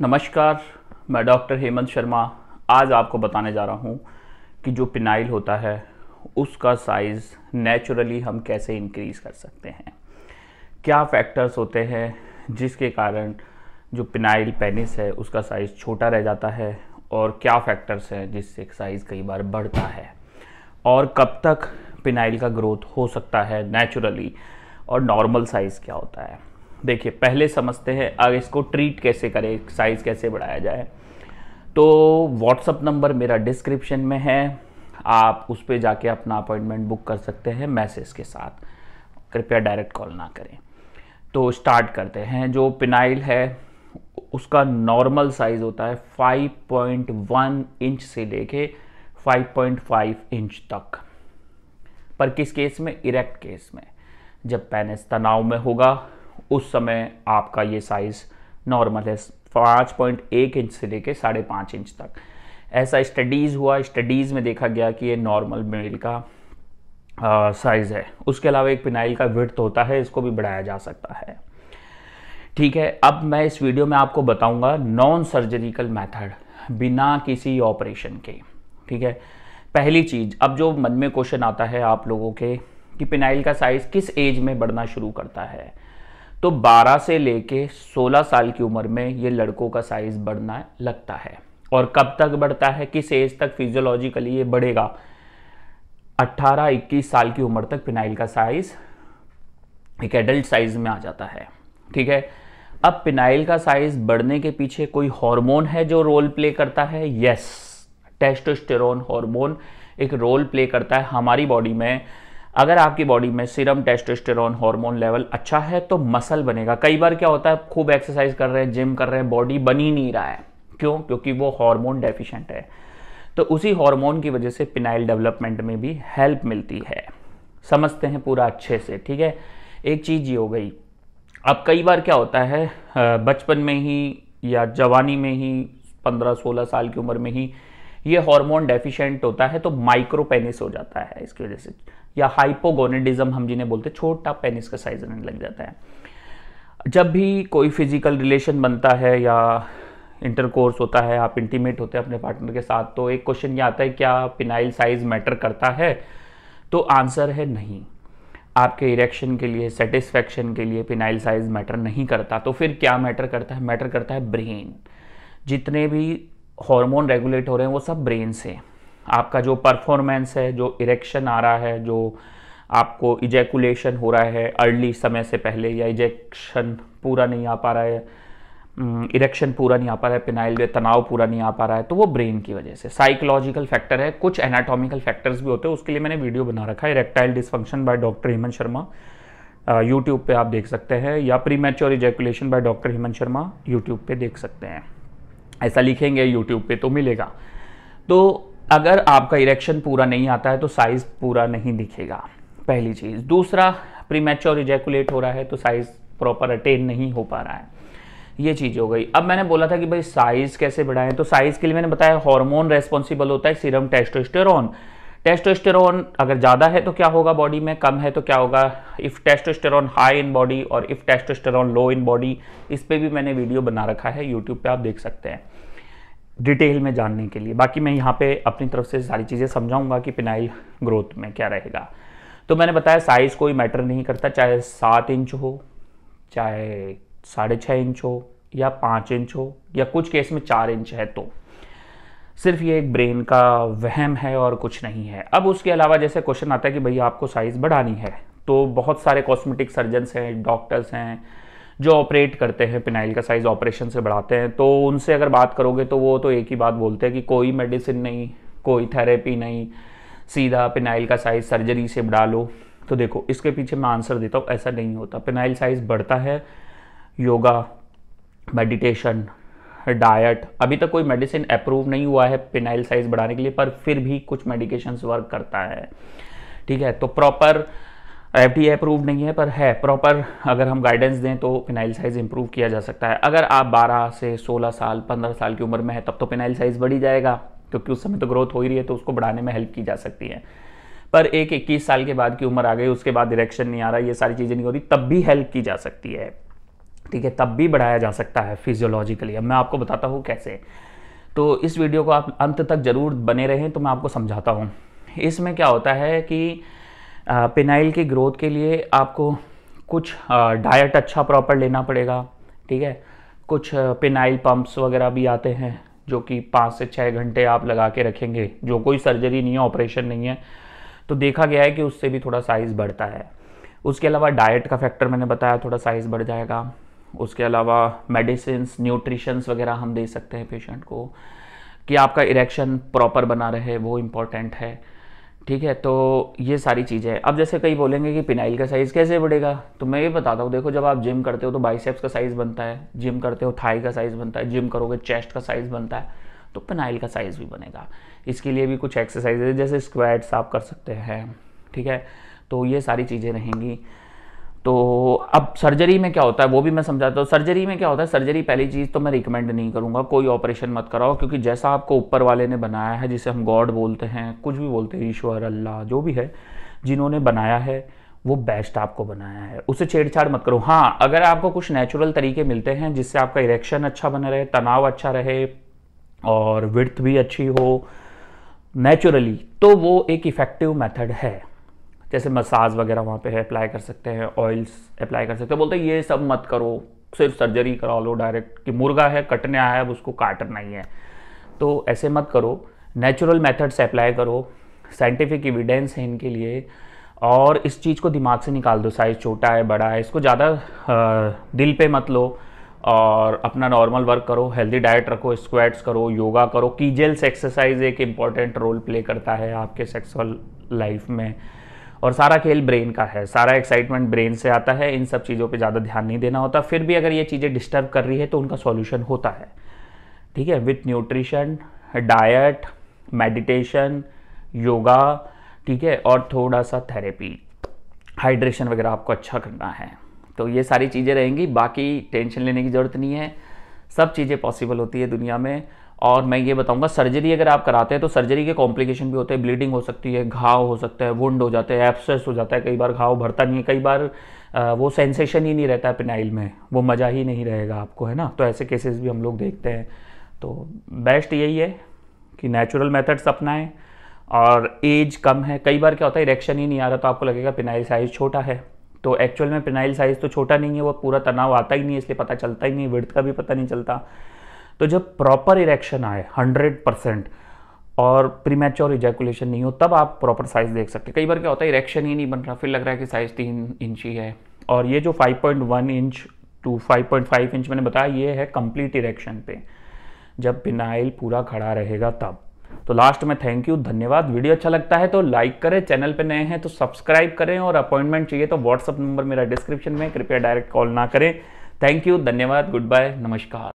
नमस्कार मैं डॉक्टर हेमंत शर्मा आज आपको बताने जा रहा हूँ कि जो पिनाइल होता है उसका साइज़ नेचुरली हम कैसे इंक्रीज़ कर सकते हैं क्या फैक्टर्स होते हैं जिसके कारण जो पिनाइल पेनिस है उसका साइज़ छोटा रह जाता है और क्या फैक्टर्स हैं जिससे साइज़ कई बार बढ़ता है और कब तक पिनाइल का ग्रोथ हो सकता है नेचुरली और नॉर्मल साइज़ क्या होता है देखिए पहले समझते हैं अब इसको ट्रीट कैसे करें साइज़ कैसे बढ़ाया जाए तो व्हाट्सअप नंबर मेरा डिस्क्रिप्शन में है आप उस पर जाके अपना अपॉइंटमेंट बुक कर सकते हैं मैसेज के साथ कृपया डायरेक्ट कॉल ना करें तो स्टार्ट करते हैं जो पिनाइल है उसका नॉर्मल साइज़ होता है 5.1 इंच से लेके 5.5 इंच तक पर किस केस में इरेक्ट केस में जब पेनिस तनाव में होगा उस समय आपका ये साइज़ नॉर्मल है पाँच पॉइंट एक इंच से लेके साढ़े पाँच इंच तक ऐसा स्टडीज़ हुआ स्टडीज़ में देखा गया कि ये नॉर्मल मेल का साइज़ है उसके अलावा एक पिनाइल का विर्थ होता है इसको भी बढ़ाया जा सकता है ठीक है अब मैं इस वीडियो में आपको बताऊंगा नॉन सर्जरिकल मेथड बिना किसी ऑपरेशन के ठीक है पहली चीज़ अब जो मन में क्वेश्चन आता है आप लोगों के कि पिनाइल का साइज़ किस एज में बढ़ना शुरू करता है तो 12 से लेके 16 साल की उम्र में ये लड़कों का साइज बढ़ना लगता है और कब तक बढ़ता है किस एज तक फिजियोलॉजिकली ये बढ़ेगा 18-21 साल की उम्र तक पिनाइल का साइज एक एडल्ट साइज में आ जाता है ठीक है अब पिनाइल का साइज बढ़ने के पीछे कोई हार्मोन है जो रोल प्ले करता है यस टेस्टोस्टेरोन हार्मोन एक रोल प्ले करता है हमारी बॉडी में अगर आपकी बॉडी में सीरम टेस्टोस्टेरोन हार्मोन लेवल अच्छा है तो मसल बनेगा कई बार क्या होता है खूब एक्सरसाइज कर रहे हैं जिम कर रहे हैं बॉडी बनी नहीं रहा है क्यों क्योंकि वो हार्मोन डेफिशिएंट है तो उसी हार्मोन की वजह से पिनाइल डेवलपमेंट में भी हेल्प मिलती है समझते हैं पूरा अच्छे से ठीक है एक चीज़ ये हो गई अब कई बार क्या होता है बचपन में ही या जवानी में ही पंद्रह सोलह साल की उम्र में ही ये हार्मोन डेफिशिएंट होता है तो माइक्रो पेनिस हो जाता है इसकी वजह से या हाइपोगोनेडिज्म हम जिन्हें बोलते हैं छोटा पेनिस का साइज रहने लग जाता है जब भी कोई फिजिकल रिलेशन बनता है या इंटरकोर्स होता है आप इंटीमेट होते हैं अपने पार्टनर के साथ तो एक क्वेश्चन ये आता है क्या पिनाइल साइज मैटर करता है तो आंसर है नहीं आपके इरेक्शन के लिए सेटिस्फेक्शन के लिए पिनाइल साइज मैटर नहीं करता तो फिर क्या मैटर करता है मैटर करता है ब्रेन जितने भी हार्मोन रेगुलेट हो रहे हैं वो सब ब्रेन से आपका जो परफॉर्मेंस है जो इरेक्शन आ रहा है जो आपको इजैकुलेशन हो रहा है अर्ली समय से पहले या इजेक्शन पूरा नहीं आ पा रहा है इरेक्शन पूरा नहीं आ पा रहा है पिनाइल में तनाव पूरा नहीं आ पा रहा है तो वो ब्रेन की वजह से साइकोलॉजिकल फैक्टर है कुछ एनाटॉमिकल फैक्टर्स भी होते हैं उसके लिए मैंने वीडियो बना रखा है erectile dysfunction by doctor Hemant Sharma YouTube पे आप देख सकते हैं या premature ejaculation by doctor Hemant Sharma YouTube पे देख सकते हैं ऐसा लिखेंगे यूट्यूब पे तो मिलेगा तो अगर आपका इरेक्शन पूरा नहीं आता है तो साइज़ पूरा नहीं दिखेगा पहली चीज़ दूसरा प्रीमेच्योर इजैकुलेट हो रहा है तो साइज़ प्रॉपर अटेन नहीं हो पा रहा है ये चीज़ हो गई अब मैंने बोला था कि भाई साइज़ कैसे बढ़ाएं तो साइज़ के लिए मैंने बताया हार्मोन रेस्पॉन्सिबल होता है सीरम टेस्टोस्टेरॉन टेस्टोस्टेरोन अगर ज़्यादा है तो क्या होगा बॉडी में कम है तो क्या होगा if testosterone high in body और if testosterone low in body इस पर भी मैंने वीडियो बना रखा है यूट्यूब पे आप देख सकते हैं डिटेल में जानने के लिए बाकी मैं यहाँ पे अपनी तरफ से सारी चीज़ें समझाऊंगा कि पिनाइल ग्रोथ में क्या रहेगा तो मैंने बताया साइज़ कोई मैटर नहीं करता चाहे सात इंच हो चाहे साढ़े छः इंच हो या पाँच इंच हो या कुछ केस में चार इंच है तो सिर्फ ये एक ब्रेन का वहम है और कुछ नहीं है अब उसके अलावा जैसे क्वेश्चन आता है कि भाई आपको साइज़ बढ़ानी है तो बहुत सारे कॉस्मेटिक सर्जन्स हैं डॉक्टर्स हैं जो ऑपरेट करते हैं पिनाइल का साइज़ ऑपरेशन से बढ़ाते हैं तो उनसे अगर बात करोगे तो वो तो एक ही बात बोलते हैं कि कोई मेडिसिन नहीं कोई थेरेपी नहीं सीधा पिनाइल का साइज़ सर्जरी से बढ़ा लो तो देखो इसके पीछे मैं आंसर देता हूँ ऐसा नहीं होता पिनाइल साइज़ बढ़ता है योगा मेडिटेशन डाइट अभी तक कोई मेडिसिन अप्रूव नहीं हुआ है पिनाइल साइज बढ़ाने के लिए पर फिर भी कुछ मेडिकेशंस वर्क करता है ठीक है तो प्रॉपर एफ डी अप्रूव नहीं है पर है प्रॉपर अगर हम गाइडेंस दें तो पिनाइल साइज़ इंप्रूव किया जा सकता है अगर आप 12 से 16 साल 15 साल की उम्र में है तब तो पिनाइल साइज़ बढ़ी जाएगा क्योंकि उस समय तो ग्रोथ हो ही रही है तो उसको बढ़ाने में हेल्प की जा सकती है पर एक इक्कीस साल के बाद की उम्र आ गई उसके बाद डायरेक्शन नहीं आ रहा ये सारी चीज़ें नहीं हो रही तब भी हेल्प की जा सकती है ठीक है तब भी बढ़ाया जा सकता है फिजियोलॉजिकली अब मैं आपको बताता हूँ कैसे तो इस वीडियो को आप अंत तक ज़रूर बने रहें तो मैं आपको समझाता हूँ इसमें क्या होता है कि पिनाइल की ग्रोथ के लिए आपको कुछ डाइट अच्छा प्रॉपर लेना पड़ेगा ठीक है कुछ पिनाइल पम्प्स वगैरह भी आते हैं जो कि पाँच से छः घंटे आप लगा के रखेंगे जो कोई सर्जरी नहीं है ऑपरेशन नहीं है तो देखा गया है कि उससे भी थोड़ा साइज़ बढ़ता है उसके अलावा डाइट का फैक्टर मैंने बताया थोड़ा साइज़ बढ़ जाएगा उसके अलावा मेडिसिन न्यूट्रिशंस वगैरह हम दे सकते हैं पेशेंट को कि आपका इरेक्शन प्रॉपर बना रहे वो इम्पॉर्टेंट है ठीक है तो ये सारी चीज़ें अब जैसे कई बोलेंगे कि पिनाइल का साइज़ कैसे बढ़ेगा तो मैं ये बताता हूँ देखो जब आप जिम करते हो तो बाइसेप्स का साइज़ बनता है जिम करते हो थाई का साइज़ बनता है जिम करोगे चेस्ट का साइज़ बनता है तो पिनाइल का साइज़ भी बनेगा इसके लिए भी कुछ एक्सरसाइज है जैसे स्क्वाड्स आप कर सकते हैं ठीक है तो ये सारी चीज़ें रहेंगी तो अब सर्जरी में क्या होता है वो भी मैं समझाता हूँ सर्जरी में क्या होता है सर्जरी पहली चीज़ तो मैं रिकमेंड नहीं करूँगा कोई ऑपरेशन मत कराओ क्योंकि जैसा आपको ऊपर वाले ने बनाया है जिसे हम गॉड बोलते हैं कुछ भी बोलते हैं ईश्वर अल्लाह जो भी है जिन्होंने बनाया है वो बेस्ट आपको बनाया है उसे छेड़छाड़ मत करो हाँ अगर आपको कुछ नेचुरल तरीके मिलते हैं जिससे आपका इरेक्शन अच्छा बना रहे तनाव अच्छा रहे और विर्थ भी अच्छी हो नेचुरली तो वो एक इफ़ेक्टिव मेथड है जैसे मसाज वगैरह वहाँ पे है अप्लाई कर सकते हैं ऑयल्स अप्लाई कर सकते हैं तो बोलते हैं ये सब मत करो सिर्फ सर्जरी करा लो डायरेक्ट कि मुर्गा है कटने आया है अब उसको काटना ही है तो ऐसे मत करो नेचुरल मेथड्स अप्लाई करो साइंटिफिक एविडेंस है इनके लिए और इस चीज़ को दिमाग से निकाल दो साइज़ छोटा है बड़ा है इसको ज़्यादा दिल पे मत लो और अपना नॉर्मल वर्क करो हेल्दी डाइट रखो स्क्वैट्स करो योगा करो कीजेल्स एक्सरसाइज एक इम्पॉर्टेंट रोल प्ले करता है आपके सेक्सुअल लाइफ में और सारा खेल ब्रेन का है सारा एक्साइटमेंट ब्रेन से आता है इन सब चीज़ों पे ज़्यादा ध्यान नहीं देना होता फिर भी अगर ये चीज़ें डिस्टर्ब कर रही है तो उनका सॉल्यूशन होता है ठीक है with nutrition diet meditation yoga ठीक है और थोड़ा सा थेरेपी हाइड्रेशन वगैरह आपको अच्छा करना है तो ये सारी चीज़ें रहेंगी बाकी टेंशन लेने की ज़रूरत नहीं है सब चीज़ें पॉसिबल होती है दुनिया में और मैं ये बताऊंगा सर्जरी अगर आप कराते हैं तो सर्जरी के कॉम्प्लिकेशन भी होते हैं ब्लीडिंग हो सकती है घाव हो सकता है वुंड हो जाते हैं एप्सेस हो जाता है कई बार घाव भरता नहीं है कई बार वो सेंसेशन ही नहीं रहता है पिनाइल में वो मज़ा ही नहीं रहेगा आपको है ना तो ऐसे केसेस भी हम लोग देखते हैं तो बेस्ट यही है कि नेचुरल मेथड्स अपनाएं और एज कम है कई बार क्या होता है इरेक्शन ही नहीं आ रहा तो आपको लगेगा पिनाइल साइज़ छोटा है तो एक्चुअल में पिनाइल साइज़ तो छोटा नहीं है वो पूरा तनाव आता ही नहीं है इसलिए पता चलता ही नहीं वृद्ध का भी पता नहीं चलता तो जब प्रॉपर इरेक्शन आए हंड्रेड परसेंट और प्रीमेच्योर इजैकुलेशन नहीं हो तब आप प्रॉपर साइज देख सकते कई बार क्या होता है इरेक्शन ही नहीं बन रहा फिर लग रहा है कि साइज तीन इंच ही है और ये जो 5.1 इंच टू 5.5 इंच मैंने बताया ये है कंप्लीट इरेक्शन पे जब पिनाइल पूरा खड़ा रहेगा तब तो लास्ट में थैंक यू धन्यवाद वीडियो अच्छा लगता है तो लाइक करें चैनल पे नए हैं तो सब्सक्राइब करें और अपॉइंटमेंट चाहिए तो व्हाट्सअप नंबर मेरा डिस्क्रिप्शन में कृपया डायरेक्ट कॉल ना करें थैंक यू धन्यवाद गुड बाय नमस्कार